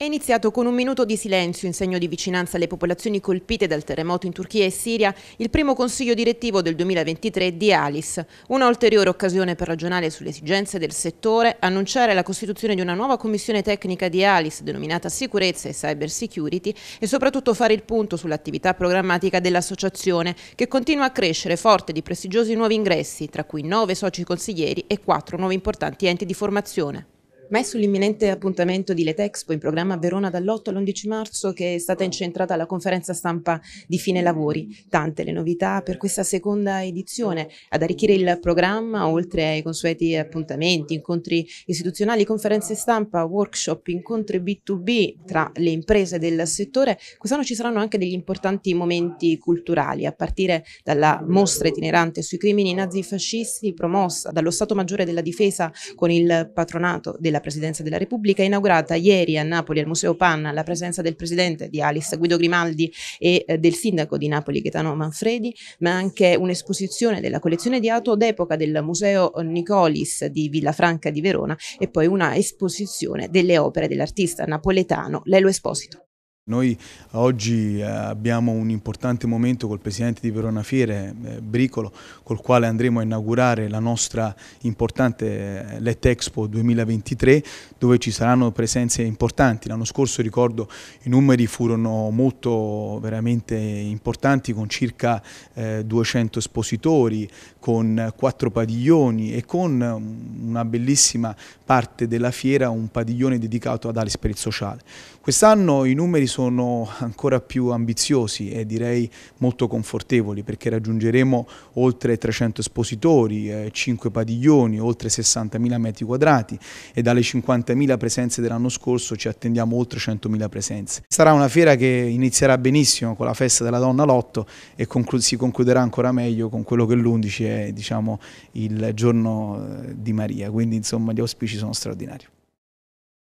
È iniziato con un minuto di silenzio in segno di vicinanza alle popolazioni colpite dal terremoto in Turchia e Siria il primo consiglio direttivo del 2023 di Alice, una ulteriore occasione per ragionare sulle esigenze del settore, annunciare la costituzione di una nuova commissione tecnica di Alice denominata Sicurezza e Cyber Security e soprattutto fare il punto sull'attività programmatica dell'associazione che continua a crescere forte di prestigiosi nuovi ingressi, tra cui nove soci consiglieri e quattro nuovi importanti enti di formazione. Ma è sull'imminente appuntamento di Letexpo in programma a Verona dall'8 all'11 marzo che è stata incentrata la conferenza stampa di fine lavori. Tante le novità per questa seconda edizione. Ad arricchire il programma, oltre ai consueti appuntamenti, incontri istituzionali, conferenze stampa, workshop, incontri B2B tra le imprese del settore, quest'anno ci saranno anche degli importanti momenti culturali, a partire dalla mostra itinerante sui crimini nazifascisti promossa dallo Stato Maggiore della Difesa con il patronato della della Presidenza della Repubblica, inaugurata ieri a Napoli al Museo Panna la presenza del Presidente di Alice Guido Grimaldi e eh, del Sindaco di Napoli Gaetano Manfredi, ma anche un'esposizione della collezione di auto d'epoca del Museo Nicolis di Villafranca di Verona e poi una esposizione delle opere dell'artista napoletano Lelo Esposito. Noi oggi eh, abbiamo un importante momento col presidente di Verona Fiere, eh, Bricolo, col quale andremo a inaugurare la nostra importante eh, Let Expo 2023, dove ci saranno presenze importanti. L'anno scorso, ricordo, i numeri furono molto veramente importanti, con circa 200 espositori, con quattro padiglioni e con mm, una bellissima parte della fiera, un padiglione dedicato ad Alice per il sociale. Quest'anno i numeri sono ancora più ambiziosi e direi molto confortevoli perché raggiungeremo oltre 300 espositori, 5 eh, padiglioni, oltre 60.000 metri quadrati e dalle 50.000 presenze dell'anno scorso ci attendiamo oltre 100.000 presenze. Sarà una fiera che inizierà benissimo con la festa della donna Lotto e conclu si concluderà ancora meglio con quello che l'11 è diciamo, il giorno eh, di Maria, quindi insomma gli auspici sono straordinari.